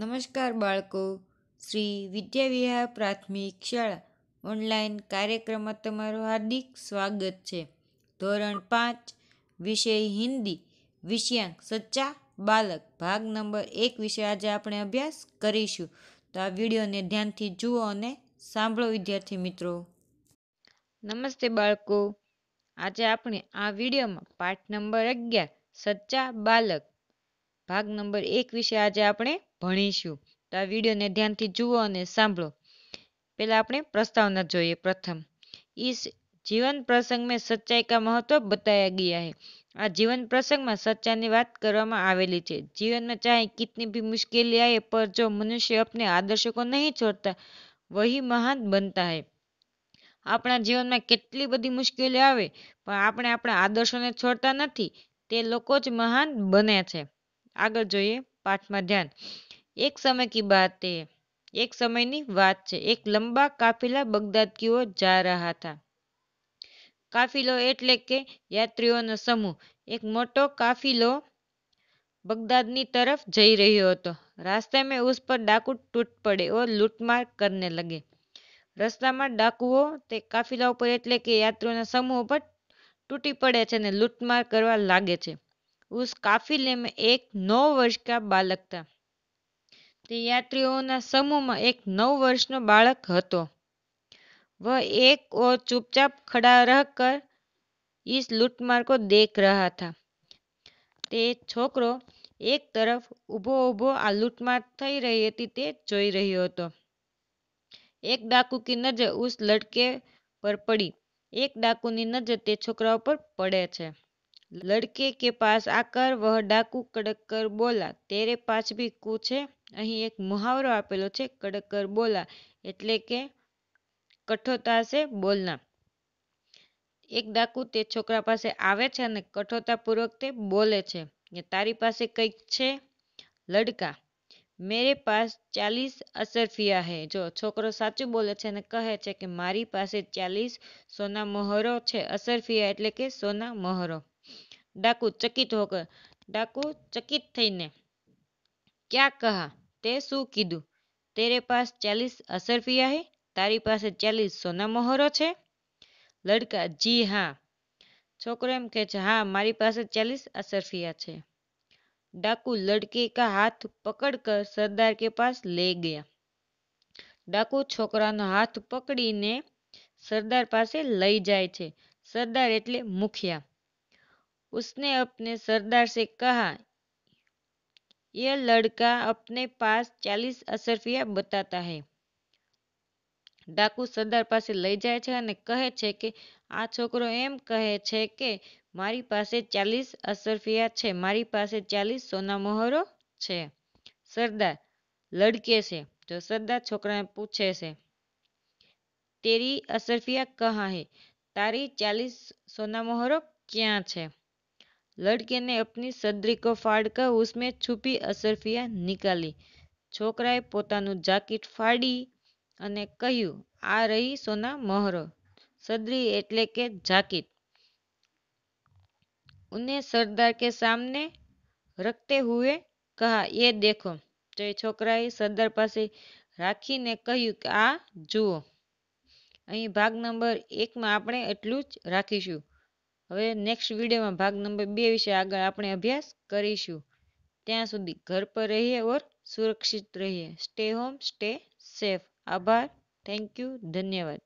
નમસ્કાર બાળકો શ્રી વિદ્યાવિહાર પ્રાથમિક શાળા ઓનલાઈન કાર્યક્રમમાં તમારું હાર્દિક સ્વાગત છે ધોરણ પાંચ વિષય હિન્દી વિષયાંક સચ્ચા બાળક ભાગ નંબર એક વિશે આજે આપણે અભ્યાસ કરીશું તો આ વિડીયોને ધ્યાનથી જુઓ અને સાંભળો વિદ્યાર્થી મિત્રો નમસ્તે બાળકો આજે આપણે આ વિડીયોમાં પાઠ નંબર અગિયાર સચ્ચા બાળક ભાગ નંબર એક વિશે આજે આપણે ભણીશું તો આ વિડીયોને ધ્યાનથી જુઓ અને સાંભળો પહેલાં આપણે પ્રસ્તાવના જોઈએ પ્રથમ ઈસ જીવન પ્રસંગ મેં સચ્ચાઈ કા મહત્વ બતાયા ગયા હૈ આ જીવન પ્રસંગમાં સચ્ચાની વાત કરવામાં આવેલી છે જીવનમાં ચાહે કિતની ભી મુશ્કેલી આએ પર જો મનુષ્ય અપને આદર્શકો નહીં છોડતા વહી મહાન બનતા હૈ આપણા જીવનમાં કેટલી બધી મુશ્કેલી આવે પણ આપણે આપણા આદર્શોને છોડતા નથી તે લોકો જ મહાન બને છે આગળ જોઈએ પાઠમાં ધ્યાન એક સમય કી બાત હે એક સમયની વાત છે એક લંબા કાફિલા કીઓ જા રહા હતા કાફિલો એટલે કે યાત્રીઓનો સમૂહ એક મોટો કાફિલો બગદાદની તરફ જઈ રહ્યો હતો રાસ્તા મેં ઉસ પર ડાકુ તૂટ પડે ઓ લૂંટમાર કરને લગે રસ્તામાં ડાકુઓ તે કાફિલા ઉપર એટલે કે યાત્રીઓના સમૂહ ઉપર તૂટી પડે છે અને લૂંટમાર કરવા લાગે છે ઉસ કાફિલે મેં એક નવ વર્ષ કા બાલક થા તે યાત્રીઓના સમૂહમાં એક નવ વર્ષનો બાળક હતો વહ એક ઓર ચૂપચાપ ખડા રહકર ઇસ લૂંટમાર કો દેખ રહ્યા થા તે છોકરો એક તરફ ઊભો ઊભો આ લૂંટમાર થઈ રહી હતી તે જોઈ રહ્યો હતો એક ડાકુકી નજર ઉસ લડકે પર પડી એક ડાકુની નજર તે છોકરા ઉપર પડે છે લડકે કે પાસ આકર વહ ડાકુ કડક કર બોલા તેરે પાછ भी कुछ है અહીં એક મુહાવરો આપેલો છે કડકર બોલા એટલે કે કઠોરતા છે બોલના એક ડાકુ તે છોકરા પાસે આવે છે અને કઠોરતાપૂર્વક તે બોલે છે તારી પાસે કંઈક છે લડકા મેરે પાસ ચાલીસ અસરફિયા હે જો છોકરો સાચું બોલે છે અને કહે છે કે મારી પાસે ચાલીસ સોના મોહરો છે અસરફિયા એટલે કે સોના મોહરો ડાકુ ચકિત હોકર ડાકુ ચકિત થઈને ક્યાં કહા તે શું કીધું તેરે પાસ ચાલીસ અસરફિયા હે તારી પાસે ચાલીસ સોના મોહરો છે લડકા જી હા છોકરો એમ કહે છે હા મારી પાસે ચાલીસ અસરફિયા છે डाकू लड़के હાથ પકડ કર સરદાર કે પાસ લે ગયા ડાકુ છોકરાનો હાથ પકડીને સરદાર પાસે લઈ જાય છે સરદાર એટલે મુખિયા ઉસને અપને સરદાર સે કહા ये लड़का अपने पास ચાલીસ અશરફિયા बताता है ડાકુ સરદાર પાસે લઈ જાય છે અને કહે છે કે આ છોકરો એમ કહે છે કે મારી પાસે ચાલીસ અસરફિયા છે મારી પાસે ચાલીસ સોના મહોરો છે સરદાર લડકે છે તો સરદાર છોકરાને પૂછે છે તેરી અસરફિયા કહા હે તારી ચાલીસ સોના મોહરો ક્યાં છે લડકે ને અપની સદ્રિકો ફાડકા ફાડકર ઉસમે છુપી અસરફિયા નીકાલી છોકરાએ પોતાનું જાકીટ ફાડી અને કહ્યું આ રહી સોના મહોરો સદરી એટલે કે જાકીટ ઉને સરદાર કે સામને રખતે हुए કહા એ દેખો તો એ છોકરાએ સરદાર પાસે રાખીને કહ્યું કે આ જુઓ અહીં ભાગ નંબર એકમાં આપણે એટલું જ રાખીશું હવે નેક્સ્ટ વિડીયોમાં ભાગ નંબર બે વિશે આગળ આપણે અભ્યાસ કરીશું ત્યાં સુધી ઘર પર રહીએ ઓર સુરક્ષિત રહીએ સ્ટે હોમ સ્ટે સેફ આભાર થેન્ક યુ ધન્યવાદ